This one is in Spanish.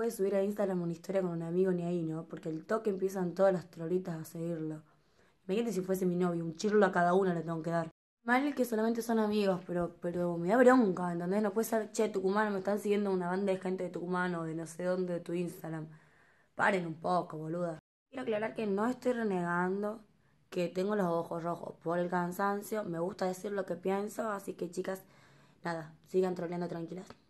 puede subir a Instagram una historia con un amigo ni ahí, ¿no? Porque el toque empiezan todas las trolitas a seguirlo. Imagínate si fuese mi novio, un chirlo a cada uno le tengo que dar. Mal que solamente son amigos, pero, pero me da bronca, ¿entendés? No puede ser, che, Tucumano, me están siguiendo una banda de gente de Tucumano, de no sé dónde de tu Instagram. Paren un poco, boluda. Quiero aclarar que no estoy renegando, que tengo los ojos rojos por el cansancio, me gusta decir lo que pienso, así que chicas, nada, sigan troleando tranquilas.